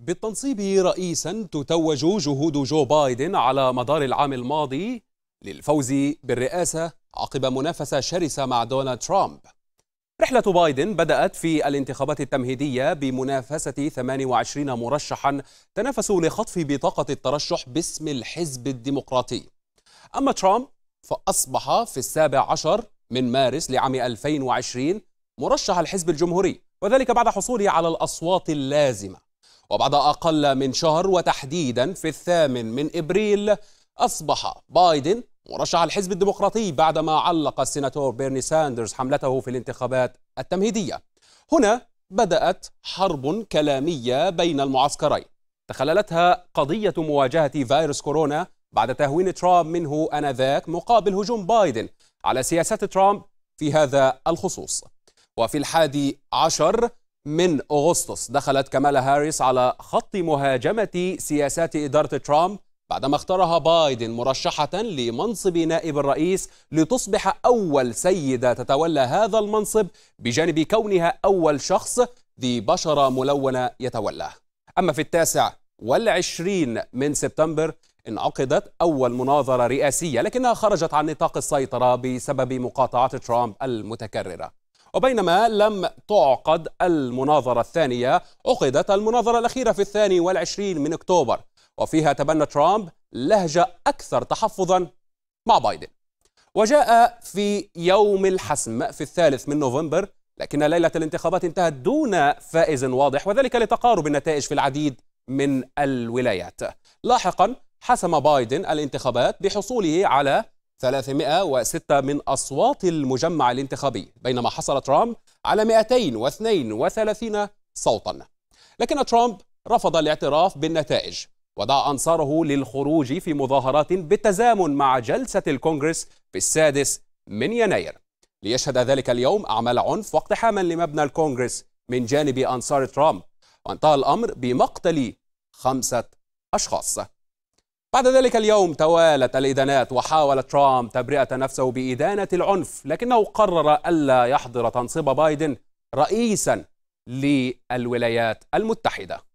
بالتنصيب رئيسا تتوج جهود جو بايدن على مدار العام الماضي للفوز بالرئاسة عقب منافسة شرسة مع دونالد ترامب رحلة بايدن بدأت في الانتخابات التمهيدية بمنافسة 28 مرشحا تنافسوا لخطف بطاقة الترشح باسم الحزب الديمقراطي أما ترامب فأصبح في السابع عشر من مارس لعام 2020 مرشح الحزب الجمهوري وذلك بعد حصوله على الأصوات اللازمة وبعد أقل من شهر وتحديدا في الثامن من إبريل أصبح بايدن مرشح الحزب الديمقراطي بعدما علق السيناتور بيرني ساندرز حملته في الانتخابات التمهيدية هنا بدأت حرب كلامية بين المعسكرين تخللتها قضية مواجهة فيروس كورونا بعد تهوين ترامب منه آنذاك مقابل هجوم بايدن على سياسات ترامب في هذا الخصوص وفي الحادي عشر من أغسطس دخلت كمالا هاريس على خط مهاجمة سياسات إدارة ترامب بعدما اختارها بايدن مرشحة لمنصب نائب الرئيس لتصبح أول سيدة تتولى هذا المنصب بجانب كونها أول شخص ذي بشرة ملونة يتولاه أما في التاسع والعشرين من سبتمبر انعقدت أول مناظرة رئاسية لكنها خرجت عن نطاق السيطرة بسبب مقاطعات ترامب المتكررة وبينما لم تعقد المناظرة الثانية عقدت المناظرة الأخيرة في الثاني والعشرين من أكتوبر وفيها تبنى ترامب لهجة أكثر تحفظا مع بايدن وجاء في يوم الحسم في الثالث من نوفمبر لكن ليلة الانتخابات انتهت دون فائز واضح وذلك لتقارب النتائج في العديد من الولايات لاحقا حسم بايدن الانتخابات بحصوله على 306 من أصوات المجمع الانتخابي بينما حصل ترامب على 232 صوتا لكن ترامب رفض الاعتراف بالنتائج ودعا أنصاره للخروج في مظاهرات بالتزامن مع جلسة الكونغرس في السادس من يناير ليشهد ذلك اليوم أعمال عنف واقتحاما لمبنى الكونغرس من جانب أنصار ترامب وانتهى الأمر بمقتل خمسة أشخاص بعد ذلك اليوم توالت الإدانات وحاول ترامب تبرئة نفسه بإدانة العنف لكنه قرر ألا يحضر تنصيب بايدن رئيسا للولايات المتحدة